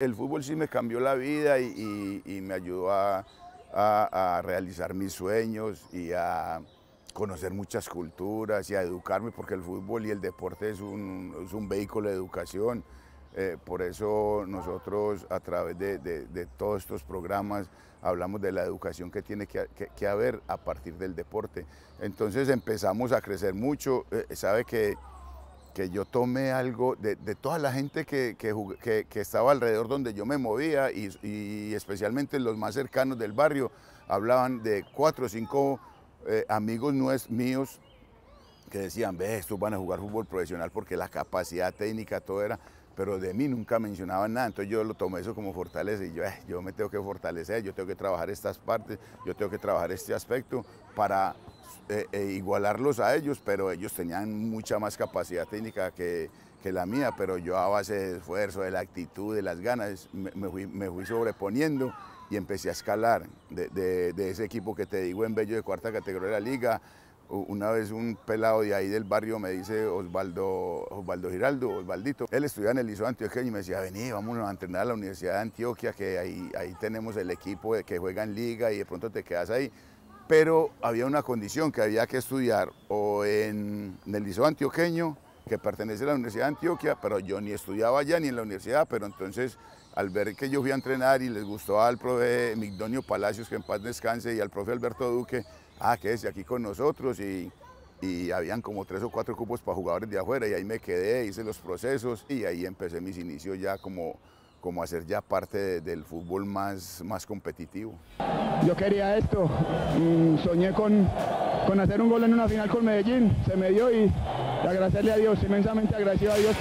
El fútbol sí me cambió la vida y, me ayudó a, realizar mis sueños y a conocer muchas culturas y a educarme porque el fútbol y el deporte es un, vehículo de educación. Eh, por eso nosotros a través de, todos estos programas hablamos de la educación que tiene que, haber a partir del deporte. Entonces empezamos a crecer mucho. Eh, que que yo tomé algo de, toda la gente que, que, estaba alrededor donde yo me movía y, especialmente los más cercanos del barrio, hablaban de cuatro o cinco eh, amigos míos que decían, ve, estos van a jugar fútbol profesional porque la capacidad técnica, todo era pero de mí nunca mencionaban nada, entonces yo lo tomé eso como fortaleza y yo, eh, yo me tengo que fortalecer, yo tengo que trabajar estas partes, yo tengo que trabajar este aspecto para eh, eh, igualarlos a ellos, pero ellos tenían mucha más capacidad técnica que, que, la mía, pero yo a base de esfuerzo, de la actitud, de las ganas, me, fui, sobreponiendo y empecé a escalar de, de ese equipo que te digo en Bello de cuarta categoría de la liga una vez un pelado de ahí del barrio me dice Osvaldo, Osvaldo Giraldo, Osvaldito. Él estudiaba en el Liceo Antioqueño y me decía, vení, vámonos a entrenar a la Universidad de Antioquia, que ahí, ahí tenemos el equipo que juega en liga y de pronto te quedas ahí. Pero había una condición que había que estudiar o en, el Liceo Antioqueño, que pertenece a la Universidad de Antioquia, pero yo ni estudiaba allá ni en la universidad, pero entonces al ver que yo fui a entrenar y les gustó al profe Migdonio Palacios, que en paz descanse, y al profe Alberto Duque, ah, quédese aquí con nosotros y, y habían como tres o cuatro cupos para jugadores de afuera y ahí me quedé, hice los procesos y ahí empecé mis inicios ya como como hacer ya parte del fútbol más, más competitivo. Yo quería esto, mm, soñé con, con hacer un gol en una final con Medellín, se me dio y agradecerle a Dios, inmensamente agradecido a Dios.